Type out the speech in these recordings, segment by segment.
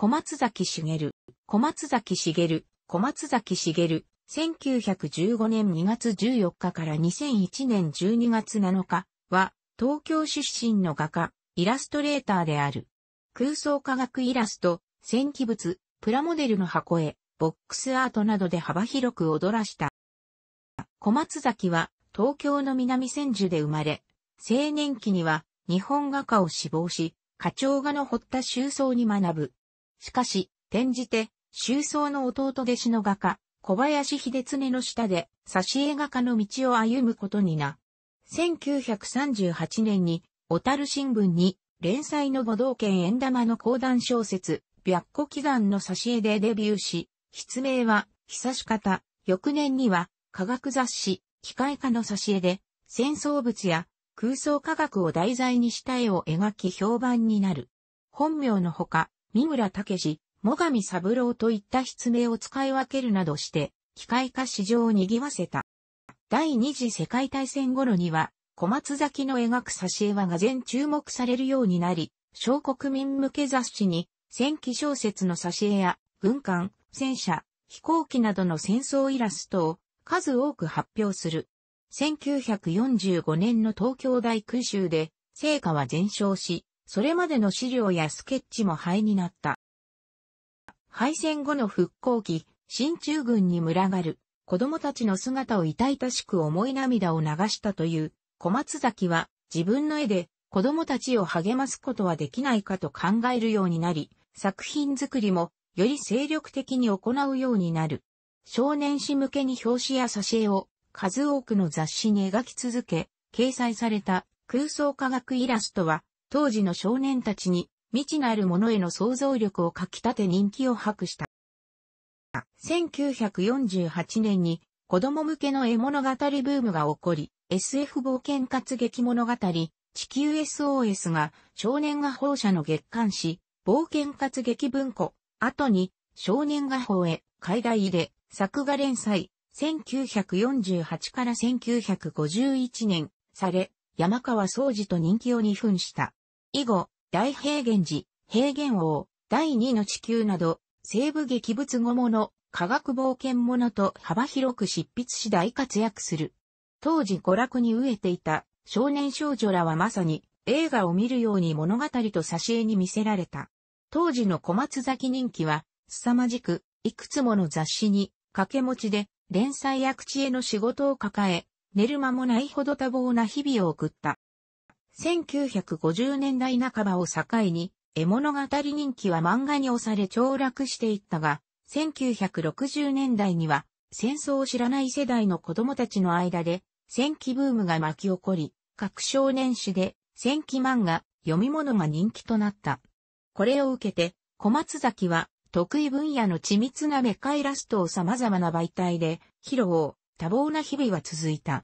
小松崎茂、小松崎茂、小松崎茂、1915年2月14日から2001年12月7日は、東京出身の画家、イラストレーターである。空想科学イラスト、戦記物、プラモデルの箱絵、ボックスアートなどで幅広く踊らした。小松崎は東京の南千住で生まれ、青年期には日本画家を志望し、課長画の堀田修三に学ぶ。しかし、転じて、周宗の弟弟子の画家、小林秀常の下で、挿絵画家の道を歩むことにな。1938年に、小樽新聞に、連載の五道圏円玉の講談小説、白虎祈願の挿絵でデビューし、筆名は、久し方、翌年には、科学雑誌、機械科の挿絵で、戦争物や空想科学を題材にした絵を描き評判になる。本名のほか、三村武史、最上三郎といった筆名を使い分けるなどして、機械化市場を賑わせた。第二次世界大戦頃には、小松崎の描く挿絵はが全注目されるようになり、小国民向け雑誌に、戦記小説の挿絵や、軍艦、戦車、飛行機などの戦争イラストを数多く発表する。1945年の東京大空襲で、成果は全焼し、それまでの資料やスケッチも灰になった。敗戦後の復興期、新中軍に群がる子供たちの姿を痛々しく思い涙を流したという小松崎は自分の絵で子供たちを励ますことはできないかと考えるようになり、作品作りもより精力的に行うようになる。少年誌向けに表紙や挿絵を数多くの雑誌に描き続け、掲載された空想科学イラストは当時の少年たちに未知なるものへの想像力をかき立て人気を博した。1948年に子供向けの絵物語ブームが起こり、SF 冒険活劇物語、地球 SOS が少年画報社の月刊誌、冒険活劇文庫、後に少年画報へ、海外で作画連載、1948から1951年、され、山川総司と人気を二分した。以後、大平原寺、平原王、第二の地球など、西部劇物語もの、科学冒険物。と幅広く執筆し大活躍する。当時娯楽に飢えていた少年少女らはまさに映画を見るように物語と挿絵に見せられた。当時の小松崎人気は、凄まじく、いくつもの雑誌に掛け持ちで連載や口への仕事を抱え、寝る間もないほど多忙な日々を送った。1950年代半ばを境に、絵物語人気は漫画に押され凋落していったが、1960年代には戦争を知らない世代の子供たちの間で戦記ブームが巻き起こり、各少年誌で戦記漫画、読み物が人気となった。これを受けて、小松崎は得意分野の緻密なメカイラストを様々な媒体で披露、多忙な日々は続いた。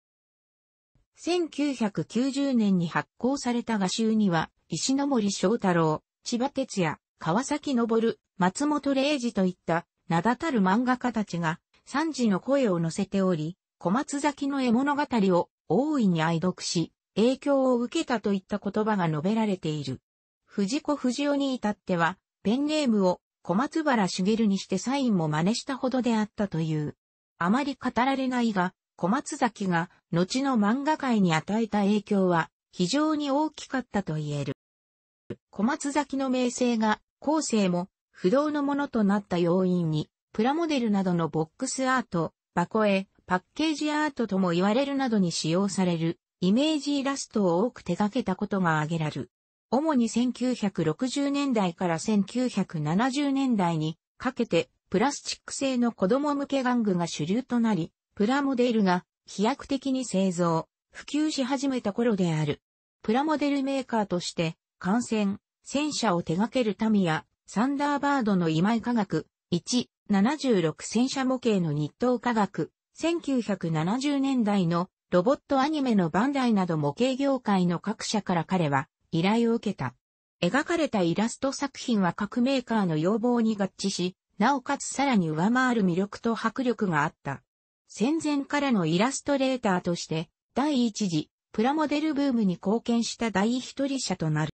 1990年に発行された画集には、石森章太郎、千葉哲也、川崎昇、松本零士といった名だたる漫画家たちが、三次の声を乗せており、小松崎の絵物語を大いに愛読し、影響を受けたといった言葉が述べられている。藤子不二雄に至っては、ペンネームを小松原茂にしてサインも真似したほどであったという。あまり語られないが、小松崎が後の漫画界に与えた影響は非常に大きかったと言える。小松崎の名声が後世も不動のものとなった要因に、プラモデルなどのボックスアート、箱絵、パッケージアートとも言われるなどに使用されるイメージイラストを多く手掛けたことが挙げられる。主に1960年代から1970年代にかけてプラスチック製の子供向け玩具が主流となり、プラモデルが飛躍的に製造、普及し始めた頃である。プラモデルメーカーとして、艦船、戦車を手掛けるタミヤ、サンダーバードの今井科学、1、76戦車模型の日東科学、1970年代のロボットアニメのバンダイなど模型業界の各社から彼は依頼を受けた。描かれたイラスト作品は各メーカーの要望に合致し、なおかつさらに上回る魅力と迫力があった。戦前からのイラストレーターとして、第一次、プラモデルブームに貢献した第一人者となる。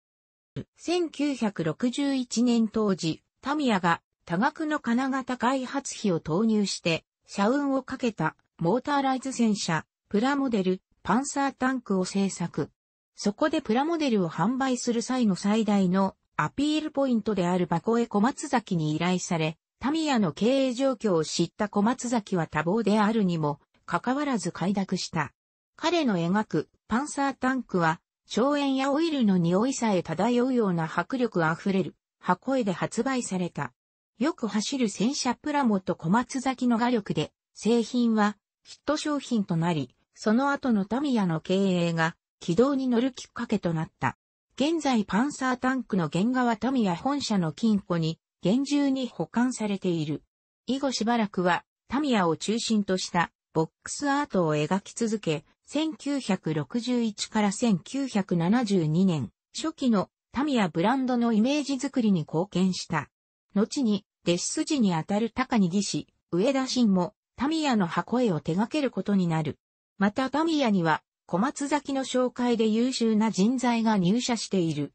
1961年当時、タミヤが多額の金型開発費を投入して、社運をかけたモーターライズ戦車、プラモデル、パンサータンクを製作。そこでプラモデルを販売する際の最大のアピールポイントである箱へ小松崎に依頼され、タミヤの経営状況を知った小松崎は多忙であるにも、かかわらず快諾した。彼の描くパンサータンクは、荘園やオイルの匂いさえ漂うような迫力あふれる箱絵で発売された。よく走る戦車プラモと小松崎の画力で、製品はヒット商品となり、その後のタミヤの経営が軌道に乗るきっかけとなった。現在パンサータンクの原画はタミヤ本社の金庫に厳重に保管されている。以後しばらくは、タミヤを中心としたボックスアートを描き続け、1961から1972年、初期のタミヤブランドのイメージ作りに貢献した。後に、弟子筋にあたる高木義士、上田真も、タミヤの箱絵を手掛けることになる。またタミヤには、小松崎の紹介で優秀な人材が入社している。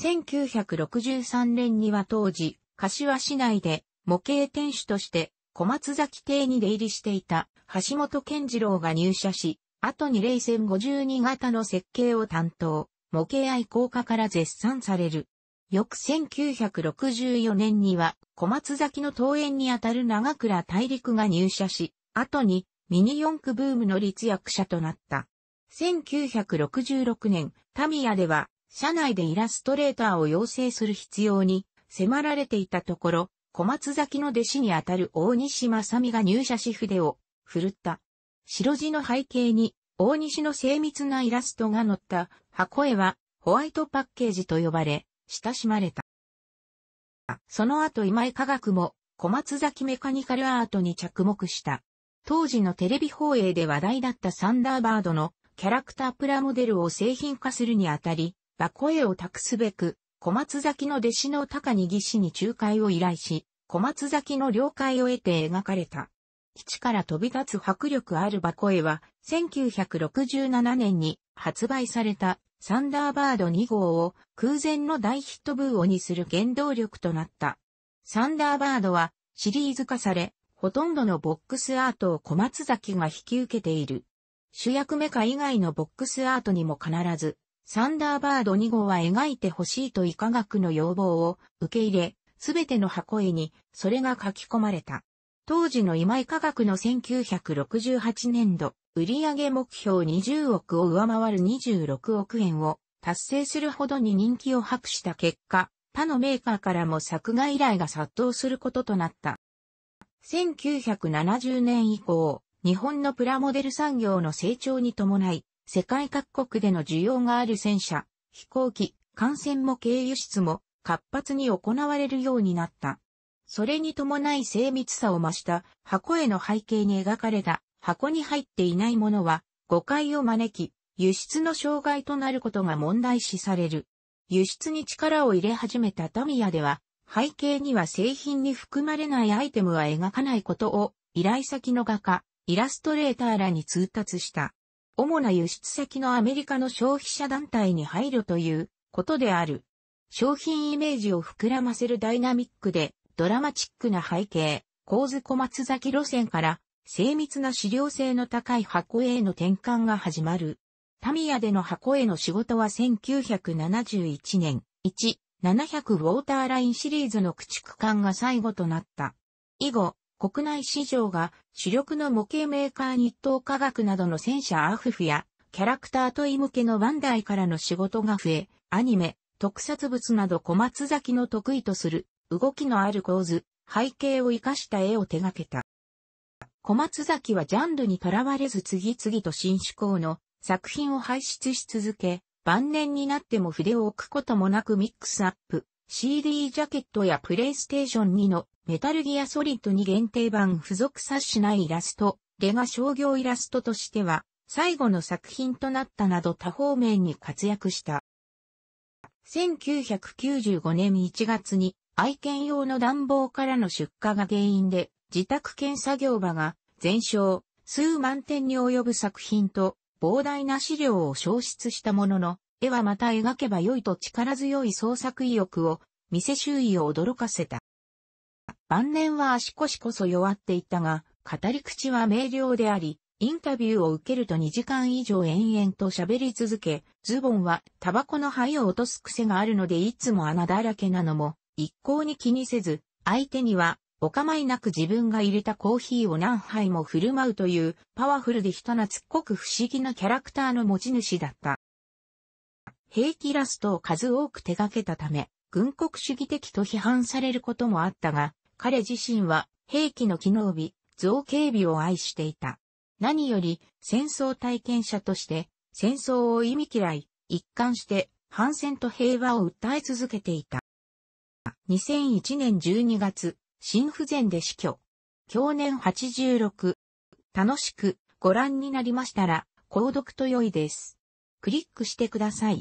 1963年には当時、柏市内で模型店主として小松崎邸に出入りしていた橋本健次郎が入社し、後に冷戦52型の設計を担当、模型愛好家から絶賛される。翌1964年には小松崎の桃園にあたる長倉大陸が入社し、後にミニ四駆ブームの立役者となった。1966年、タミヤでは、社内でイラストレーターを養成する必要に迫られていたところ、小松崎の弟子にあたる大西正美が入社し筆を振るった。白地の背景に大西の精密なイラストが載った箱絵はホワイトパッケージと呼ばれ親しまれた。その後今井科学も小松崎メカニカルアートに着目した。当時のテレビ放映で話題だったサンダーバードのキャラクタープラモデルを製品化するにあたり、箱絵を託すべく小松崎の弟子の高に義士に仲介を依頼し、小松崎の了解を得て描かれた。基地から飛び立つ迫力ある箱絵は、1967年に発売されたサンダーバード2号を空前の大ヒットブーをにする原動力となった。サンダーバードはシリーズ化され、ほとんどのボックスアートを小松崎が引き受けている。主役メカ以外のボックスアートにも必ずサンダーバード2号は描いてほしいと医科学の要望を受け入れ、すべての箱絵にそれが書き込まれた。当時の今井科学の1968年度、売上目標20億を上回る26億円を達成するほどに人気を博した結果、他のメーカーからも作画依頼が殺到することとなった。1970年以降、日本のプラモデル産業の成長に伴い、世界各国での需要がある戦車、飛行機、艦船も軽輸出も活発に行われるようになった。それに伴い精密さを増した箱への背景に描かれた箱に入っていないものは誤解を招き、輸出の障害となることが問題視される。輸出に力を入れ始めたタミヤでは、背景には製品に含まれないアイテムは描かないことを依頼先の画家、イラストレーターらに通達した。主な輸出先のアメリカの消費者団体に配慮ということである。商品イメージを膨らませるダイナミックでドラマチックな背景、構図小松崎路線から精密な資料性の高い箱への転換が始まる。タミヤでの箱への仕事は1971年1、700ウォーターラインシリーズの駆逐艦が最後となった。以後、国内市場が主力の模型メーカー日東科学などの戦車アフフやキャラクター問イ向けのバンダイからの仕事が増え、アニメ、特撮物など小松崎の得意とする動きのある構図、背景を活かした絵を手掛けた。小松崎はジャンルにとらわれず次々と新思向の作品を輩出し続け、晩年になっても筆を置くこともなくミックスアップ、CD ジャケットやプレイステーション2のメタルギアソリッドに限定版付属冊子ないイラスト、レガ商業イラストとしては、最後の作品となったなど多方面に活躍した。1995年1月に愛犬用の暖房からの出荷が原因で自宅兼作業場が全焼、数万点に及ぶ作品と膨大な資料を消失したものの、絵はまた描けば良いと力強い創作意欲を見せ周囲を驚かせた。晩年は足腰こそ弱っていったが、語り口は明瞭であり、インタビューを受けると2時間以上延々と喋り続け、ズボンはタバコの灰を落とす癖があるのでいつも穴だらけなのも、一向に気にせず、相手にはお構いなく自分が入れたコーヒーを何杯も振る舞うというパワフルで人懐っこく不思議なキャラクターの持ち主だった。兵器ラストを数多く手掛けたため、軍国主義的と批判されることもあったが、彼自身は兵器の機能美、造形美を愛していた。何より戦争体験者として戦争を意味嫌い、一貫して反戦と平和を訴え続けていた。2001年12月、心不全で死去。去年86。楽しくご覧になりましたら、購読と良いです。クリックしてください。